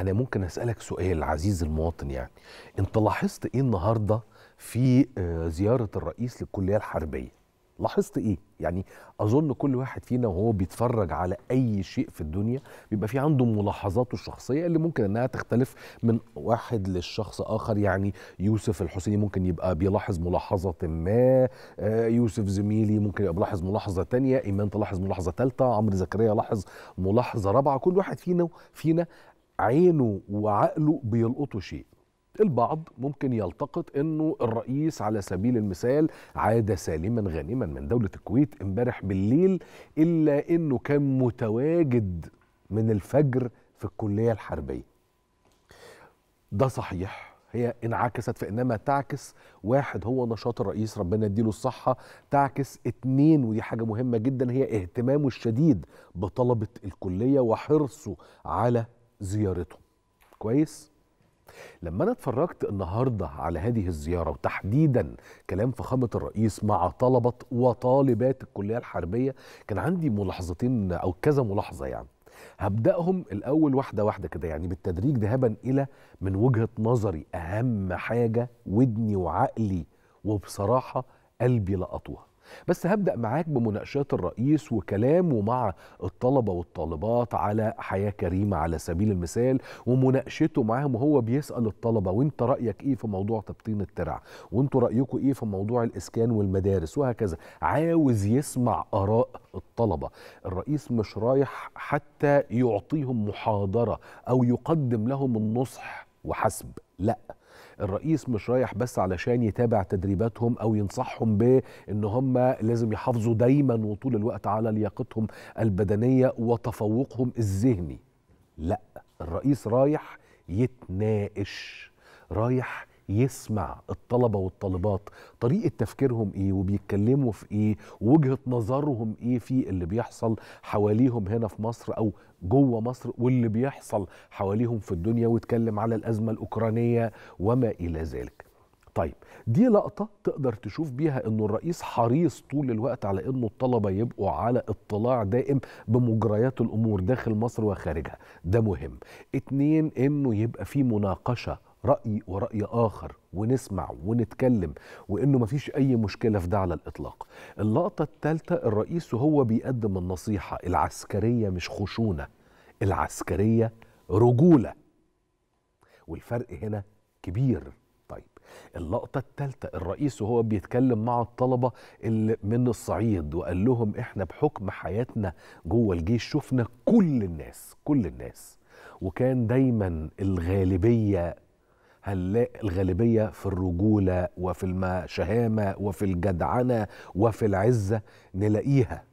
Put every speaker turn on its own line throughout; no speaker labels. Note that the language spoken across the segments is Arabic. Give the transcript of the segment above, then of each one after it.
انا ممكن اسالك سؤال عزيز المواطن يعني انت لاحظت ايه النهارده في آه، زياره الرئيس للكليه الحربيه لاحظت ايه يعني اظن كل واحد فينا وهو بيتفرج على اي شيء في الدنيا بيبقى في عنده ملاحظاته الشخصيه اللي ممكن انها تختلف من واحد للشخص اخر يعني يوسف الحسيني ممكن يبقى بيلاحظ ملاحظه ما آه، يوسف زميلي ممكن يبقى بيلاحظ ملاحظه تانية ايمان تلاحظ ملاحظه ثالثه عمرو زكريا لاحظ ملاحظه رابعه كل واحد فينا فينا عينه وعقله بيلقطوا شيء البعض ممكن يلتقط انه الرئيس على سبيل المثال عاد سالما غانما من دوله الكويت امبارح بالليل الا انه كان متواجد من الفجر في الكليه الحربيه ده صحيح هي انعكست فانما تعكس واحد هو نشاط الرئيس ربنا يديله الصحه تعكس اتنين ودي حاجه مهمه جدا هي اهتمامه الشديد بطلبه الكليه وحرصه على زيارته كويس لما انا اتفرجت النهارده على هذه الزياره وتحديدا كلام فخامه الرئيس مع طلبه وطالبات الكليه الحربيه كان عندي ملاحظتين او كذا ملاحظه يعني هبداهم الاول واحده واحده كده يعني بالتدريج ذهابا الى من وجهه نظري اهم حاجه ودني وعقلي وبصراحه قلبي لقطوها بس هبدأ معاك بمناقشات الرئيس وكلامه مع الطلبة والطالبات على حياة كريمة على سبيل المثال ومناقشته معاهم وهو بيسأل الطلبة وانت رأيك ايه في موضوع تبطين الترع وانتوا رأيكم ايه في موضوع الإسكان والمدارس وهكذا عاوز يسمع آراء الطلبة الرئيس مش رايح حتى يعطيهم محاضرة أو يقدم لهم النصح وحسب لأ الرئيس مش رايح بس علشان يتابع تدريباتهم او ينصحهم بان هم لازم يحافظوا دايما وطول الوقت على لياقتهم البدنيه وتفوقهم الذهني لا الرئيس رايح يتناقش رايح يسمع الطلبه والطالبات طريقه تفكيرهم ايه وبيتكلموا في ايه ووجهه نظرهم ايه في اللي بيحصل حواليهم هنا في مصر او جوه مصر واللي بيحصل حواليهم في الدنيا واتكلم على الازمه الاوكرانيه وما الى ذلك. طيب دي لقطة تقدر تشوف بيها انه الرئيس حريص طول الوقت على انه الطلبة يبقوا على اطلاع دائم بمجريات الامور داخل مصر وخارجها ده مهم اتنين انه يبقى في مناقشة راي وراي اخر ونسمع ونتكلم وانه مفيش اي مشكله في ده على الاطلاق اللقطه الثالثه الرئيس وهو بيقدم النصيحه العسكريه مش خشونه العسكريه رجوله والفرق هنا كبير طيب اللقطة الثالثة الرئيس وهو بيتكلم مع الطلبة اللي من الصعيد وقال لهم احنا بحكم حياتنا جوه الجيش شفنا كل الناس كل الناس وكان دايما الغالبية هنلاقي الغالبيه في الرجوله وفي الشهامه وفي الجدعنه وفي العزه نلاقيها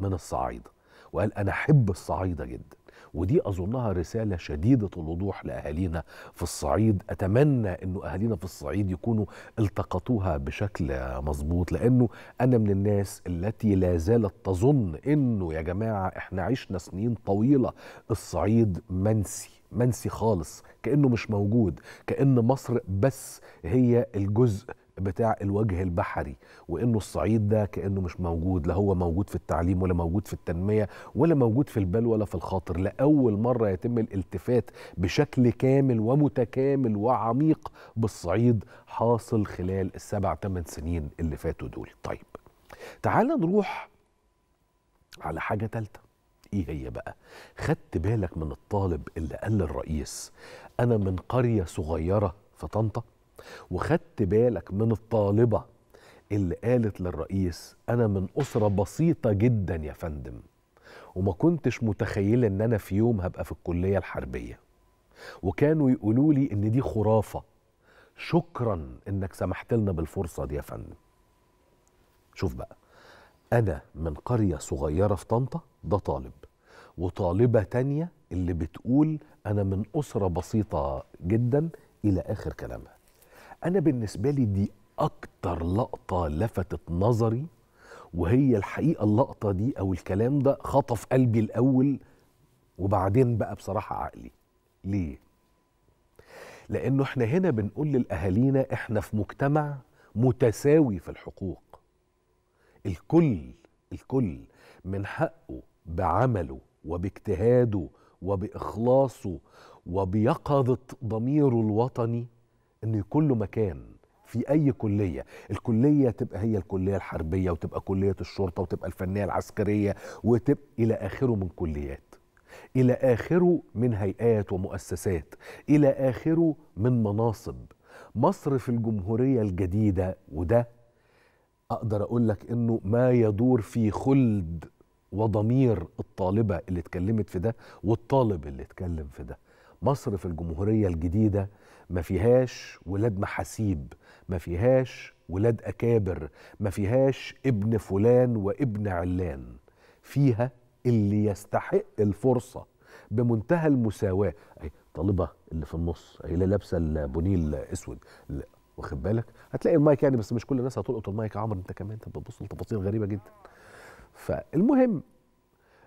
من الصعيده وقال انا احب الصعيده جدا ودي اظنها رساله شديده الوضوح لاهالينا في الصعيد اتمنى انه اهالينا في الصعيد يكونوا التقطوها بشكل مظبوط لانه انا من الناس التي لا زالت تظن انه يا جماعه احنا عشنا سنين طويله الصعيد منسي منسي خالص كانه مش موجود كان مصر بس هي الجزء بتاع الوجه البحري وانه الصعيد ده كانه مش موجود لا هو موجود في التعليم ولا موجود في التنميه ولا موجود في البال ولا في الخاطر لاول مره يتم الالتفات بشكل كامل ومتكامل وعميق بالصعيد حاصل خلال السبع ثمان سنين اللي فاتوا دول طيب تعال نروح على حاجه ثالثه ايه هي بقى خدت بالك من الطالب اللي قال للرئيس انا من قريه صغيره في طنطا وخدت بالك من الطالبه اللي قالت للرئيس انا من اسره بسيطه جدا يا فندم وما كنتش متخيله ان انا في يوم هبقى في الكليه الحربيه وكانوا يقولوا لي ان دي خرافه شكرا انك سمحت لنا بالفرصه دي يا فندم شوف بقى انا من قريه صغيره في طنطا ده طالب وطالبة تانية اللي بتقول أنا من أسرة بسيطة جدا إلى آخر كلامها أنا بالنسبة لي دي أكتر لقطة لفتت نظري وهي الحقيقة اللقطة دي أو الكلام ده خطف قلبي الأول وبعدين بقى بصراحة عقلي ليه؟ لأنه إحنا هنا بنقول لأهالينا إحنا في مجتمع متساوي في الحقوق الكل الكل من حقه بعمله وباجتهاده وبإخلاصه وبيقظة ضميره الوطني إنه يكون له مكان في أي كلية الكلية تبقى هي الكلية الحربية وتبقى كلية الشرطة وتبقى الفنية العسكرية وتبقى إلى آخره من كليات إلى آخره من هيئات ومؤسسات إلى آخره من مناصب مصر في الجمهورية الجديدة وده أقدر أقول لك إنه ما يدور في خلد وضمير الطالبه اللي اتكلمت في ده والطالب اللي اتكلم في ده مصر في الجمهوريه الجديده ما فيهاش ولاد محاسيب ما فيهاش ولاد اكابر ما فيهاش ابن فلان وابن علان فيها اللي يستحق الفرصه بمنتهى المساواه أي الطالبه اللي في النص هي اللي لابسه البنيل الاسود واخد بالك هتلاقي المايك يعني بس مش كل الناس هتلقط المايك يا عمرو انت كمان انت بتبص لتفاصيل غريبه جدا فالمهم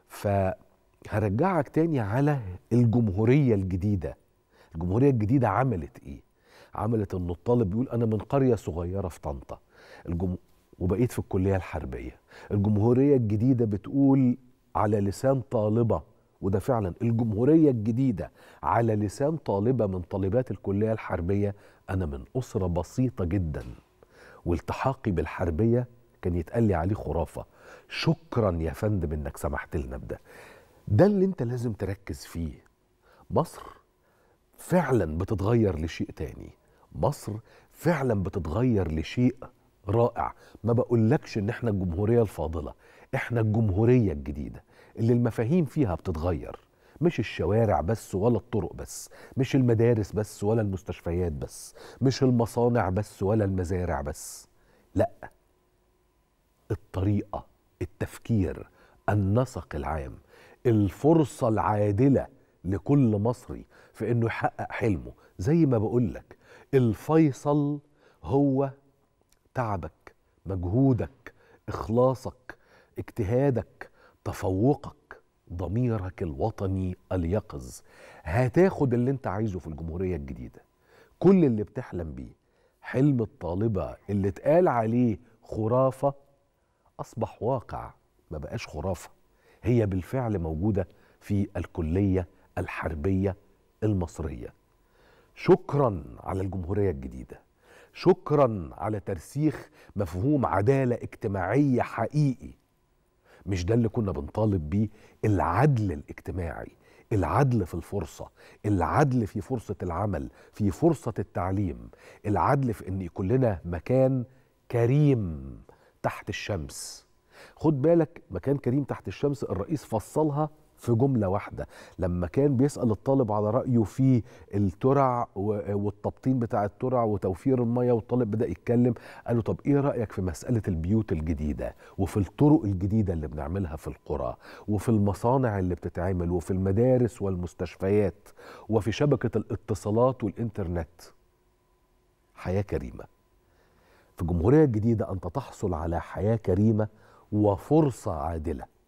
فهرجعك تاني على الجمهورية الجديدة الجمهورية الجديدة عملت ايه عملت ان الطالب بيقول انا من قرية صغيرة في طنطا الجم... وبقيت في الكلية الحربية الجمهورية الجديدة بتقول على لسان طالبة وده فعلا الجمهورية الجديدة على لسان طالبة من طالبات الكلية الحربية أنا من أسرة بسيطة جدا والتحاقي بالحربية كان يتقال لي عليه خرافة شكرا يا فندم انك سمحت لنا بده ده اللي انت لازم تركز فيه مصر فعلا بتتغير لشيء تاني مصر فعلا بتتغير لشيء رائع ما بقولكش ان احنا الجمهورية الفاضلة احنا الجمهورية الجديدة اللي المفاهيم فيها بتتغير مش الشوارع بس ولا الطرق بس مش المدارس بس ولا المستشفيات بس مش المصانع بس ولا المزارع بس لا الطريقه التفكير النسق العام الفرصة العادلة لكل مصري في انه يحقق حلمه زي ما بقولك الفيصل هو تعبك مجهودك اخلاصك اجتهادك تفوقك ضميرك الوطني اليقظ هتاخد اللي انت عايزه في الجمهورية الجديدة كل اللي بتحلم بيه حلم الطالبة اللي اتقال عليه خرافة اصبح واقع ما بقاش خرافه هي بالفعل موجوده في الكليه الحربيه المصريه شكرا على الجمهوريه الجديده شكرا على ترسيخ مفهوم عداله اجتماعيه حقيقي مش ده اللي كنا بنطالب بيه العدل الاجتماعي العدل في الفرصة العدل في فرصة العمل في فرصة التعليم العدل في ان يكون لنا مكان كريم تحت الشمس خد بالك مكان كريم تحت الشمس الرئيس فصلها في جملة واحدة لما كان بيسأل الطالب على رأيه في الترع والتبطين بتاع الترع وتوفير المية والطالب بدأ يتكلم قال له طب إيه رأيك في مسألة البيوت الجديدة وفي الطرق الجديدة اللي بنعملها في القرى وفي المصانع اللي بتتعمل وفي المدارس والمستشفيات وفي شبكة الاتصالات والإنترنت حياة كريمة في الجمهورية الجديدة أنت تحصل على حياة كريمة وفرصة عادلة